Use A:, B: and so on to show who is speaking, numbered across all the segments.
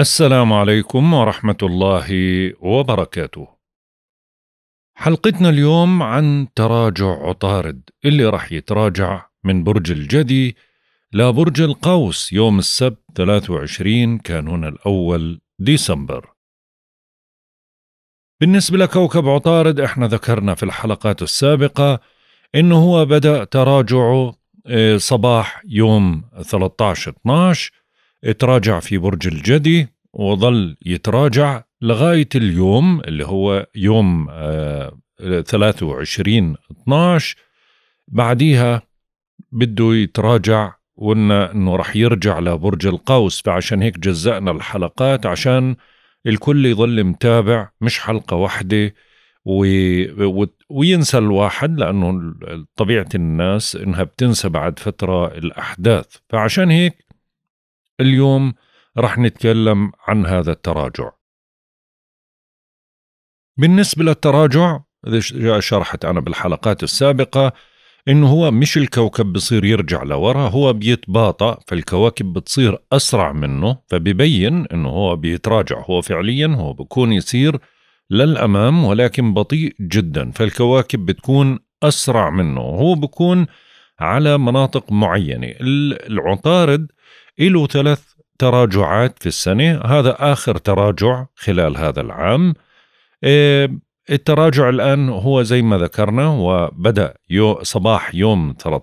A: السلام عليكم ورحمة الله وبركاته. حلقتنا اليوم عن تراجع عطارد اللي راح يتراجع من برج الجدي لبرج القوس يوم السبت 23 كانون الأول ديسمبر. بالنسبة لكوكب عطارد احنا ذكرنا في الحلقات السابقة انه هو بدأ تراجعه آه، صباح يوم 13 12 تراجع في برج الجدي وظل يتراجع لغاية اليوم اللي هو يوم 23 آه، 12 بعديها بده يتراجع وقلنا انه رح يرجع لبرج القوس فعشان هيك جزأنا الحلقات عشان الكل يظل متابع مش حلقة واحدة وينسى الواحد لأنه طبيعة الناس إنها بتنسى بعد فترة الأحداث فعشان هيك اليوم رح نتكلم عن هذا التراجع بالنسبة للتراجع شرحت أنا بالحلقات السابقة إنه هو مش الكوكب بصير يرجع لورا هو بيتباطأ فالكواكب بتصير أسرع منه فبيبين إنه هو بيتراجع هو فعليا هو بكون يصير للأمام ولكن بطيء جدا فالكواكب بتكون أسرع منه هو بكون على مناطق معينة العطارد له ثلاث تراجعات في السنة هذا آخر تراجع خلال هذا العام إيه، التراجع الآن هو زي ما ذكرنا وبدأ يو صباح يوم 13-12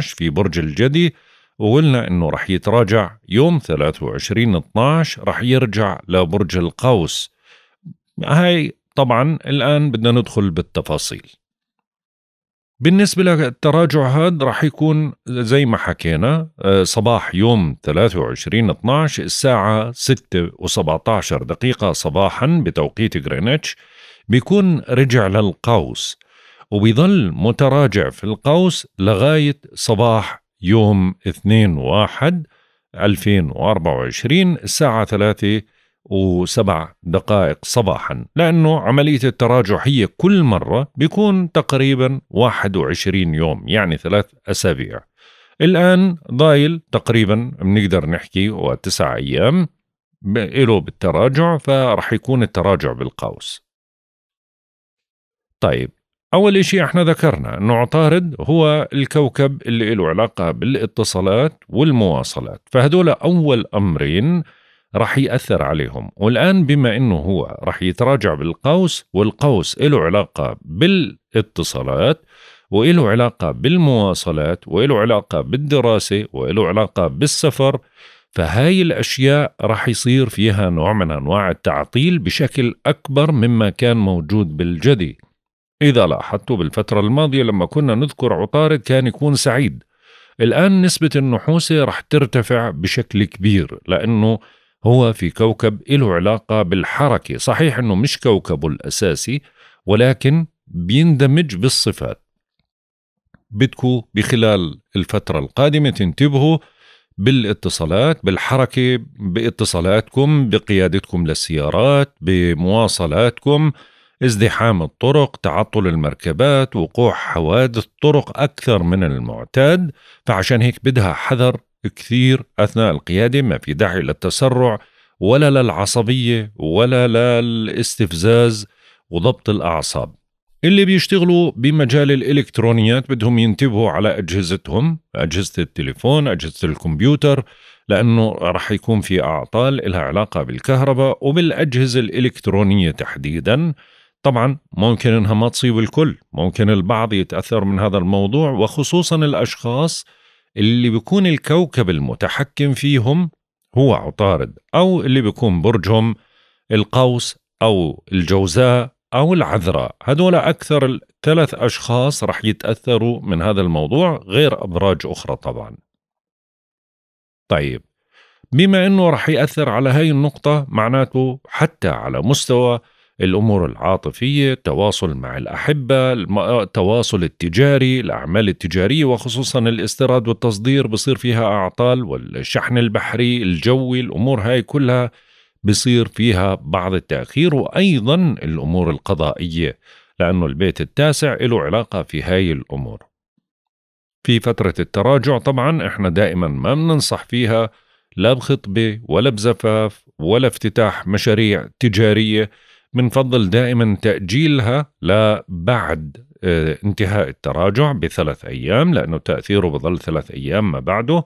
A: في برج الجدي وقلنا انه رح يتراجع يوم 23 12 رح يرجع لبرج القوس هاي طبعا الان بدنا ندخل بالتفاصيل بالنسبة للتراجع هذا راح يكون زي ما حكينا آه، صباح يوم 23 12 الساعة 6 و17 دقيقة صباحا بتوقيت غرينتش بيكون رجع للقوس وبيظل متراجع في القوس لغاية صباح يوم 2 1 2024 الساعة 3 وسبع دقائق صباحا لأنه عملية التراجع هي كل مرة بيكون تقريبا 21 يوم يعني ثلاث أسابيع الآن ضايل تقريبا بنقدر نحكي وتسع أيام له بالتراجع فرح يكون التراجع بالقوس طيب أول إشي إحنا ذكرنا أنه عطارد هو الكوكب اللي له علاقة بالاتصالات والمواصلات فهدول أول أمرين راح يأثر عليهم والآن بما أنه هو راح يتراجع بالقوس والقوس له علاقة بالاتصالات وله علاقة بالمواصلات وله علاقة بالدراسة وله علاقة بالسفر فهاي الأشياء راح يصير فيها نوع من أنواع التعطيل بشكل أكبر مما كان موجود بالجدي إذا لاحظتوا بالفترة الماضية لما كنا نذكر عطارد كان يكون سعيد الآن نسبة النحوسة رح ترتفع بشكل كبير لأنه هو في كوكب له علاقة بالحركة صحيح أنه مش كوكبه الأساسي ولكن بيندمج بالصفات بدكوا بخلال الفترة القادمة تنتبهوا بالاتصالات بالحركة باتصالاتكم بقيادتكم للسيارات بمواصلاتكم ازدحام الطرق تعطل المركبات وقوع حوادث طرق أكثر من المعتاد فعشان هيك بدها حذر كثير أثناء القيادة ما في داعي للتسرع ولا للعصبية ولا للاستفزاز وضبط الأعصاب اللي بيشتغلوا بمجال الإلكترونيات بدهم ينتبهوا على أجهزتهم أجهزة التليفون أجهزة الكمبيوتر لأنه رح يكون في أعطال لها علاقة بالكهرباء وبالأجهزة الإلكترونية تحديدا طبعا ممكن انها ما تصيب الكل ممكن البعض يتأثر من هذا الموضوع وخصوصا الأشخاص اللي بيكون الكوكب المتحكم فيهم هو عطارد أو اللي بيكون برجهم القوس أو الجوزاء أو العذراء هذول أكثر ثلاث أشخاص رح يتأثروا من هذا الموضوع غير أبراج أخرى طبعا طيب بما أنه رح يأثر على هاي النقطة معناته حتى على مستوى الامور العاطفيه التواصل مع الاحبه التواصل التجاري الاعمال التجاريه وخصوصا الاستيراد والتصدير بصير فيها اعطال والشحن البحري الجوي الامور هاي كلها بصير فيها بعض التاخير وايضا الامور القضائيه لانه البيت التاسع له علاقه في هاي الامور في فتره التراجع طبعا احنا دائما ما بننصح فيها لا بخطبه ولا بزفاف ولا افتتاح مشاريع تجاريه بنفضل دائما تأجيلها لبعد آه، انتهاء التراجع بثلاث أيام لأنه تأثيره بظل ثلاث أيام ما بعده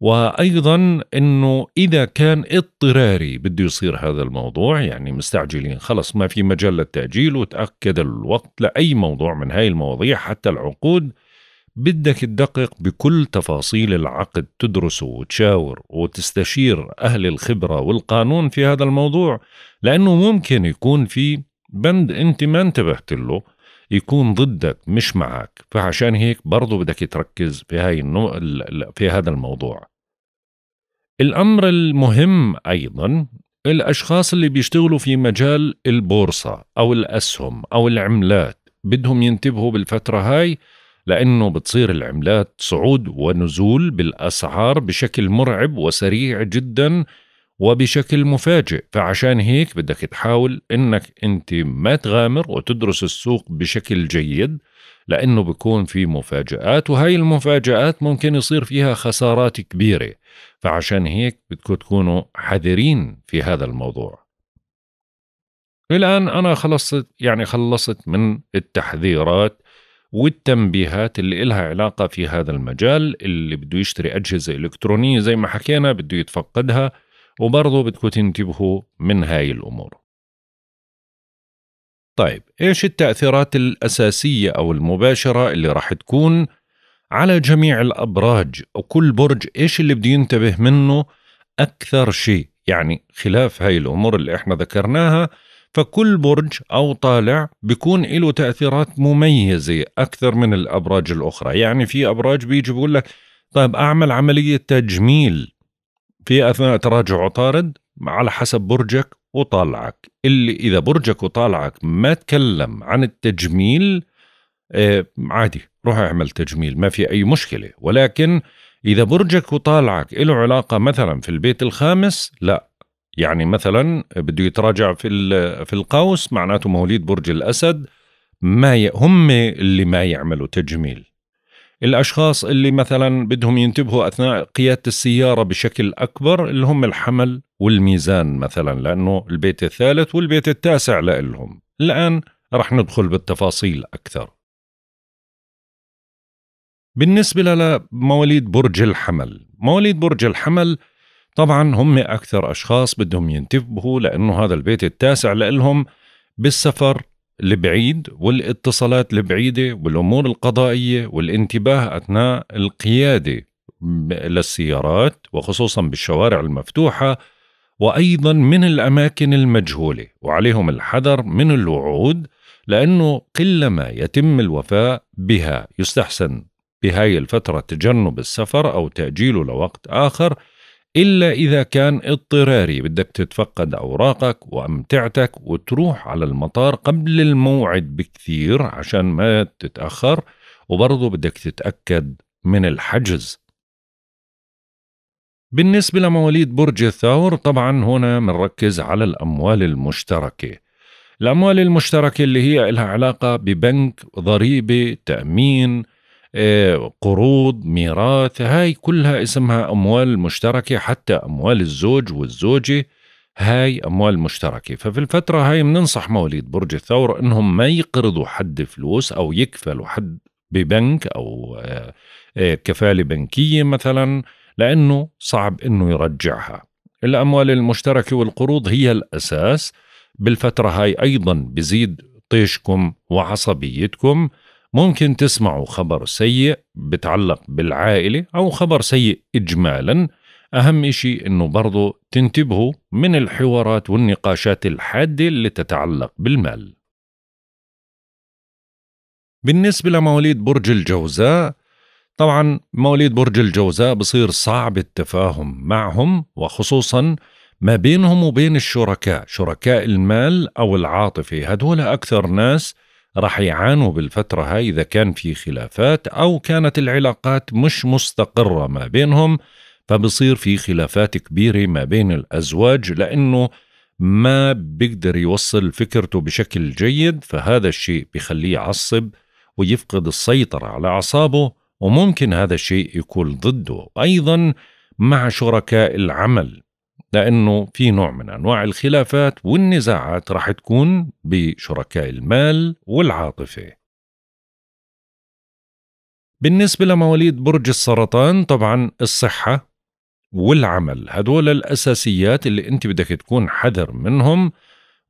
A: وايضا انه اذا كان اضطراري بده يصير هذا الموضوع يعني مستعجلين خلص ما في مجال للتاجيل وتاكد الوقت لاي موضوع من هاي المواضيع حتى العقود بدك تدقق بكل تفاصيل العقد تدرسه وتشاور وتستشير أهل الخبرة والقانون في هذا الموضوع لأنه ممكن يكون في بند أنت ما انتبهت له يكون ضدك مش معك فعشان هيك برضو بدك تركز في هاي النو... في هذا الموضوع الأمر المهم أيضا الأشخاص اللي بيشتغلوا في مجال البورصة أو الأسهم أو العملات بدهم ينتبهوا بالفترة هاي لأنه بتصير العملات صعود ونزول بالأسعار بشكل مرعب وسريع جدا وبشكل مفاجئ فعشان هيك بدك تحاول انك انت ما تغامر وتدرس السوق بشكل جيد لانه بيكون في مفاجآت وهي المفاجآت ممكن يصير فيها خسارات كبيره فعشان هيك بدكم تكونوا حذرين في هذا الموضوع الان انا خلصت يعني خلصت من التحذيرات والتنبيهات اللي إلها علاقة في هذا المجال اللي بده يشتري أجهزة إلكترونية زي ما حكينا بده يتفقدها وبرضه بدكم تنتبهوا من هاي الأمور طيب إيش التأثيرات الأساسية أو المباشرة اللي راح تكون على جميع الأبراج وكل برج إيش اللي بده ينتبه منه أكثر شيء يعني خلاف هاي الأمور اللي إحنا ذكرناها فكل برج أو طالع بيكون له تأثيرات مميزة أكثر من الأبراج الأخرى يعني في أبراج بيجي بيقول لك طيب أعمل عملية تجميل في أثناء تراجع وطارد على حسب برجك وطالعك اللي إذا برجك وطالعك ما تكلم عن التجميل آه، عادي روح اعمل تجميل ما في أي مشكلة ولكن إذا برجك وطالعك له علاقة مثلا في البيت الخامس لا يعني مثلا بده يتراجع في في القوس معناته مواليد برج الاسد ما هم اللي ما يعملوا تجميل الاشخاص اللي مثلا بدهم ينتبهوا اثناء قياده السياره بشكل اكبر اللي هم الحمل والميزان مثلا لانه البيت الثالث والبيت التاسع لهم الان رح ندخل بالتفاصيل اكثر بالنسبة لمواليد برج الحمل مواليد برج الحمل طبعا هم أكثر أشخاص بدهم ينتبهوا لأنه هذا البيت التاسع لإلهم بالسفر البعيد والاتصالات البعيدة والأمور القضائية والانتباه أثناء القيادة للسيارات وخصوصا بالشوارع المفتوحة وأيضا من الأماكن المجهولة وعليهم الحذر من الوعود لأنه قلما يتم الوفاء بها يستحسن بهاي الفترة تجنب السفر أو تأجيله لوقت آخر إلا إذا كان اضطراري بدك تتفقد أوراقك وأمتعتك وتروح على المطار قبل الموعد بكثير عشان ما تتأخر وبرضه بدك تتأكد من الحجز بالنسبة لمواليد برج الثور طبعا هنا بنركز على الأموال المشتركة الأموال المشتركة اللي هي لها علاقة ببنك ضريبة تأمين قروض ميراث هاي كلها اسمها أموال مشتركة حتى أموال الزوج والزوجة هاي أموال مشتركة ففي الفترة هاي بننصح مواليد برج الثور إنهم ما يقرضوا حد فلوس أو يكفلوا حد ببنك أو آه، آه، كفالة بنكية مثلا لأنه صعب إنه يرجعها الأموال المشتركة والقروض هي الأساس بالفترة هاي أيضا بزيد طيشكم وعصبيتكم ممكن تسمعوا خبر سيء بتعلق بالعائلة أو خبر سيء إجمالا أهم إشي إنه برضو تنتبهوا من الحوارات والنقاشات الحادة اللي تتعلق بالمال بالنسبة لمواليد برج الجوزاء طبعا مواليد برج الجوزاء بصير صعب التفاهم معهم وخصوصا ما بينهم وبين الشركاء شركاء المال أو العاطفة هدول أكثر ناس راح يعانوا بالفترة هاي إذا كان في خلافات أو كانت العلاقات مش مستقرة ما بينهم فبصير في خلافات كبيرة ما بين الأزواج لأنه ما بيقدر يوصل فكرته بشكل جيد فهذا الشيء بخليه يعصب ويفقد السيطرة على أعصابه وممكن هذا الشيء يكون ضده أيضا مع شركاء العمل لأنه في نوع من أنواع الخلافات والنزاعات رح تكون بشركاء المال والعاطفة بالنسبة لمواليد برج السرطان طبعا الصحة والعمل هدول الأساسيات اللي أنت بدك تكون حذر منهم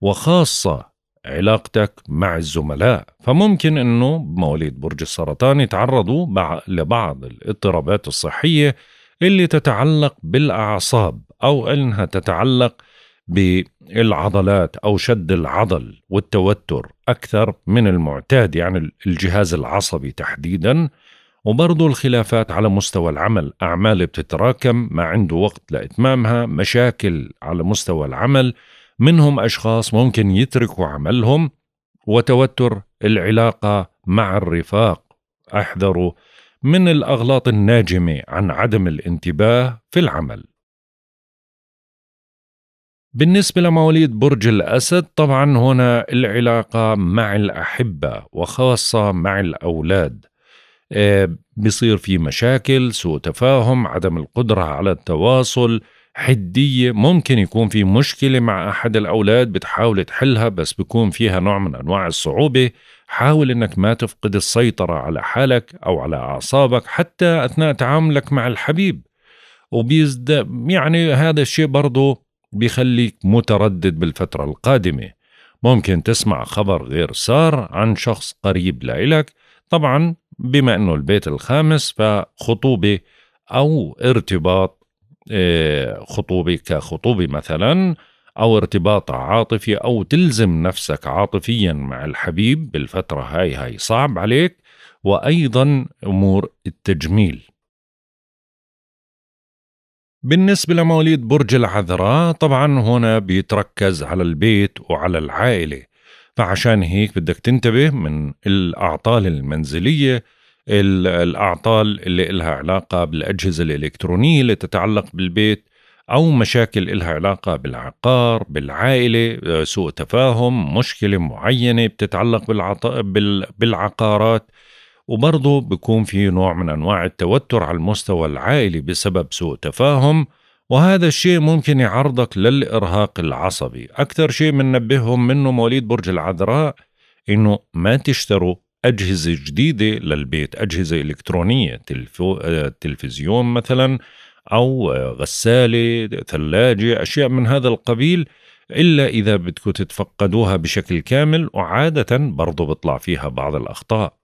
A: وخاصة علاقتك مع الزملاء فممكن أنه مواليد برج السرطان يتعرضوا لبعض الاضطرابات الصحية اللي تتعلق بالأعصاب أو أنها تتعلق بالعضلات أو شد العضل والتوتر أكثر من المعتاد يعني الجهاز العصبي تحديدا وبرضو الخلافات على مستوى العمل أعمال بتتراكم ما عنده وقت لإتمامها مشاكل على مستوى العمل منهم أشخاص ممكن يتركوا عملهم وتوتر العلاقة مع الرفاق احذروا من الأغلاط الناجمة عن عدم الانتباه في العمل بالنسبة لمواليد برج الأسد طبعا هنا العلاقة مع الأحبة وخاصة مع الأولاد آه، بصير في مشاكل سوء تفاهم عدم القدرة على التواصل حدية ممكن يكون في مشكلة مع أحد الأولاد بتحاول تحلها بس بيكون فيها نوع من أنواع الصعوبة حاول أنك ما تفقد السيطرة على حالك أو على أعصابك حتى أثناء تعاملك مع الحبيب وبيزد يعني هذا الشيء برضه بيخليك متردد بالفترة القادمة ممكن تسمع خبر غير سار عن شخص قريب لإلك طبعا بما أنه البيت الخامس فخطوبة أو ارتباط آه، خطوبة كخطوبة مثلا أو ارتباط عاطفي أو تلزم نفسك عاطفيا مع الحبيب بالفترة هاي هاي صعب عليك وأيضا أمور التجميل بالنسبة لمواليد برج العذراء طبعا هنا بيتركز على البيت وعلى العائلة فعشان هيك بدك تنتبه من الأعطال المنزلية الأعطال اللي إلها علاقة بالأجهزة الإلكترونية اللي تتعلق بالبيت أو مشاكل إلها علاقة بالعقار بالعائلة آه، سوء تفاهم مشكلة معينة بتتعلق بالعط... بال... بالعقارات وبرضه بيكون في نوع من أنواع التوتر على المستوى العائلي بسبب سوء تفاهم وهذا الشيء ممكن يعرضك للإرهاق العصبي أكثر شيء بننبههم من منه مواليد برج العذراء إنه ما تشتروا أجهزة جديدة للبيت أجهزة إلكترونية تلفو... تلفزيون مثلا أو غسالة ثلاجة أشياء من هذا القبيل إلا إذا بدكم تتفقدوها بشكل كامل وعادة برضو بطلع فيها بعض الأخطاء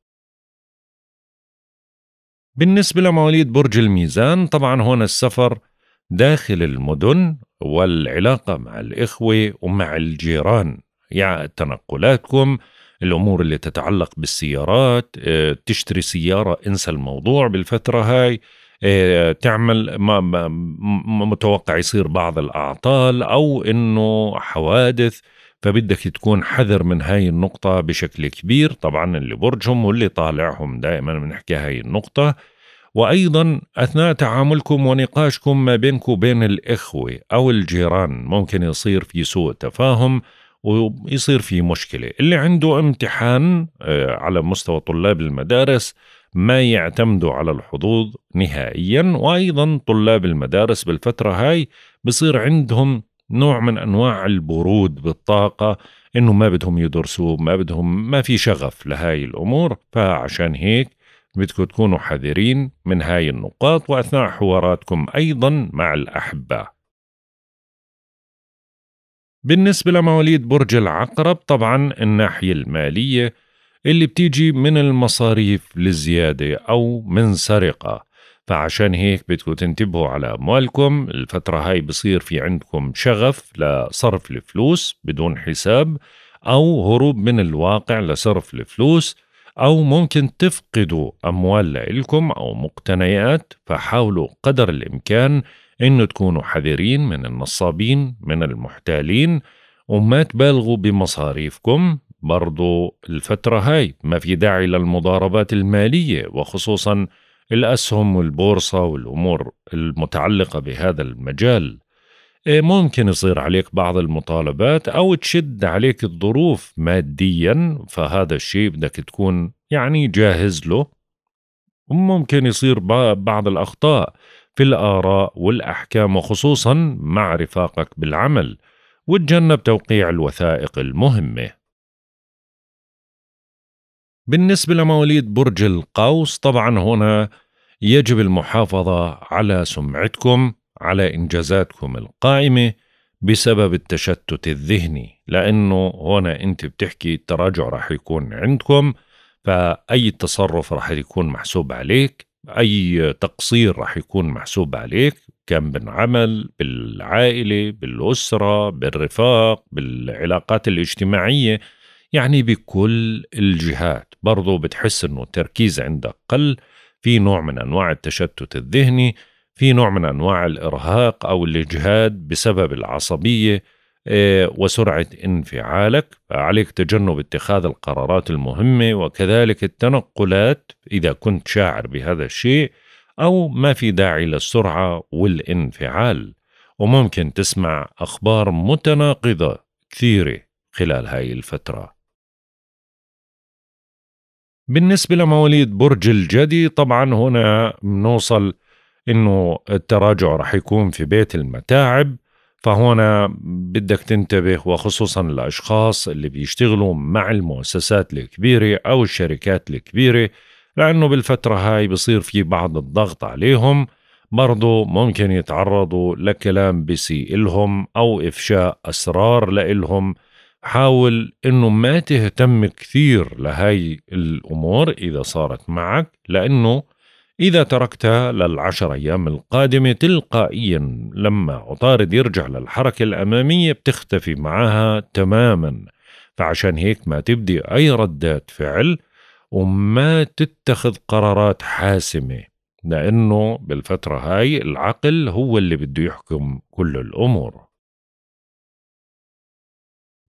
A: بالنسبة لمواليد برج الميزان طبعا هون السفر داخل المدن والعلاقة مع الإخوة ومع الجيران يعني تنقلاتكم الأمور اللي تتعلق بالسيارات آه، تشتري سيارة انسى الموضوع بالفترة هاي آه، تعمل ما متوقع يصير بعض الأعطال أو أنه حوادث فبدك تكون حذر من هاي النقطة بشكل كبير طبعا اللي برجهم واللي طالعهم دائما بنحكي هاي النقطة وأيضا أثناء تعاملكم ونقاشكم ما بينكم وبين الإخوة أو الجيران ممكن يصير في سوء تفاهم ويصير في مشكلة اللي عنده امتحان آه، على مستوى طلاب المدارس ما يعتمدوا على الحظوظ نهائيا وأيضا طلاب المدارس بالفترة هاي بصير عندهم نوع من انواع البرود بالطاقه انه ما بدهم يدرسوا ما بدهم ما في شغف لهاي الامور فعشان هيك بدكم تكونوا حذرين من هاي النقاط واثناء حواراتكم ايضا مع الاحباء بالنسبة لمواليد برج العقرب طبعا الناحية المالية اللي بتيجي من المصاريف للزيادة أو من سرقة فعشان هيك بدكم تنتبهوا على أموالكم الفترة هاي بصير في عندكم شغف لصرف الفلوس بدون حساب أو هروب من الواقع لصرف الفلوس أو ممكن تفقدوا أموال لإلكم أو مقتنيات فحاولوا قدر الإمكان إنه تكونوا حذرين من النصابين من المحتالين وما تبالغوا بمصاريفكم برضو الفترة هاي ما في داعي للمضاربات المالية وخصوصاً الأسهم والبورصة والأمور المتعلقة بهذا المجال إيه، ممكن يصير عليك بعض المطالبات أو تشد عليك الظروف ماديا فهذا الشيء بدك تكون يعني جاهز له وممكن يصير بعض الأخطاء في الآراء والأحكام وخصوصا مع رفاقك بالعمل وتجنب توقيع الوثائق المهمه بالنسبة لمواليد برج القوس طبعا هنا يجب المحافظة على سمعتكم على إنجازاتكم القائمة بسبب التشتت الذهني لأنه هنا أنت بتحكي التراجع راح يكون عندكم فأي تصرف راح يكون محسوب عليك أي تقصير راح يكون محسوب عليك كان بالعمل بالعائلة بالأسرة بالرفاق بالعلاقات الاجتماعية يعني بكل الجهات برضو بتحس انه التركيز عندك قل في نوع من انواع التشتت الذهني في نوع من انواع الارهاق او الاجهاد بسبب العصبيه إيه، وسرعه انفعالك عليك تجنب اتخاذ القرارات المهمه وكذلك التنقلات اذا كنت شاعر بهذا الشيء او ما في داعي للسرعه والانفعال وممكن تسمع اخبار متناقضه كثيره خلال هاي الفتره بالنسبة لمواليد برج الجدي طبعا هنا بنوصل انه التراجع رح يكون في بيت المتاعب فهنا بدك تنتبه وخصوصا الاشخاص اللي بيشتغلوا مع المؤسسات الكبيره او الشركات الكبيره لانه بالفتره هاي بصير في بعض الضغط عليهم برضو ممكن يتعرضوا لكلام بيسيء لهم او افشاء اسرار لإلهم حاول انه ما تهتم كثير لهي الامور اذا صارت معك لانه إذا تركتها للعشر أيام القادمة تلقائيا لما عطارد يرجع للحركة الأمامية بتختفي معها تماما فعشان هيك ما تبدي أي ردات فعل وما تتخذ قرارات حاسمة لأنه بالفترة هاي العقل هو اللي بده يحكم كل الأمور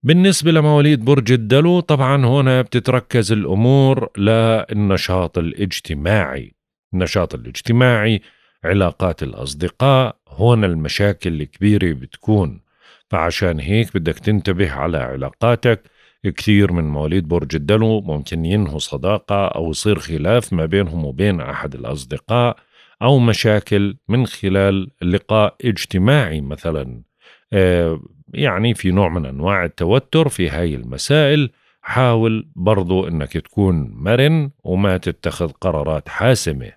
A: بالنسبة لمواليد برج الدلو طبعا هنا بتتركز الأمور للنشاط الاجتماعي النشاط الاجتماعي علاقات الأصدقاء هنا المشاكل الكبيرة بتكون فعشان هيك بدك تنتبه على علاقاتك كثير من مواليد برج الدلو ممكن ينهوا صداقة أو يصير خلاف ما بينهم وبين أحد الأصدقاء أو مشاكل من خلال لقاء اجتماعي مثلا آه، يعني في نوع من أنواع التوتر في هاي المسائل حاول برضو أنك تكون مرن وما تتخذ قرارات حاسمة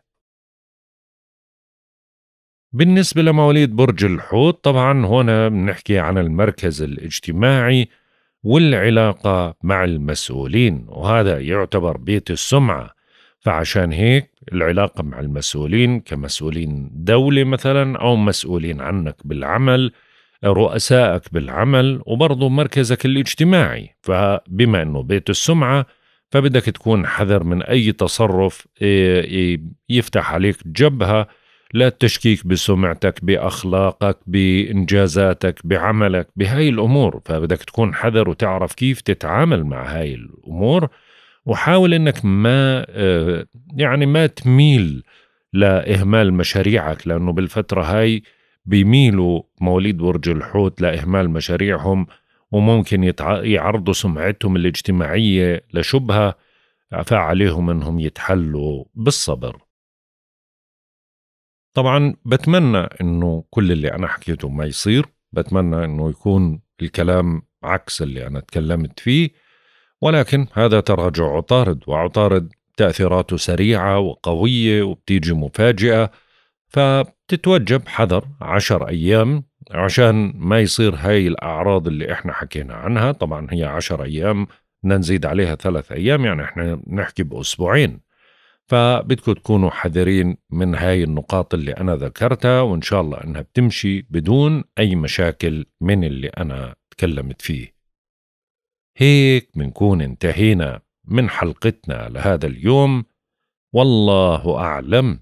A: بالنسبة لمواليد برج الحوت طبعا هنا بنحكي عن المركز الاجتماعي والعلاقة مع المسؤولين وهذا يعتبر بيت السمعة فعشان هيك العلاقة مع المسؤولين كمسؤولين دولة مثلا أو مسؤولين عنك بالعمل رؤسائك بالعمل وبرضه مركزك الاجتماعي فبما أنه بيت السمعة فبدك تكون حذر من أي تصرف آه، يفتح عليك جبهة لا تشكيك بسمعتك بأخلاقك بإنجازاتك بعملك بهاي الأمور فبدك تكون حذر وتعرف كيف تتعامل مع هاي الأمور وحاول أنك ما آه، يعني ما تميل لإهمال مشاريعك لأنه بالفترة هاي بيميلوا مواليد برج الحوت لإهمال مشاريعهم وممكن يعرضوا سمعتهم الاجتماعية لشبهة فعليهم أنهم يتحلوا بالصبر طبعا بتمنى أنه كل اللي أنا حكيته ما يصير بتمنى أنه يكون الكلام عكس اللي أنا تكلمت فيه ولكن هذا تراجع عطارد وعطارد تأثيراته سريعة وقوية وبتيجي مفاجئة فتتوجب حذر عشر أيام عشان ما يصير هاي الأعراض اللي إحنا حكينا عنها طبعا هي عشر أيام بدنا نزيد عليها ثلاث أيام يعني إحنا نحكي بأسبوعين فبدكم تكونوا حذرين من هاي النقاط اللي أنا ذكرتها وإن شاء الله أنها بتمشي بدون أي مشاكل من اللي أنا تكلمت فيه هيك بنكون انتهينا من حلقتنا لهذا اليوم والله أعلم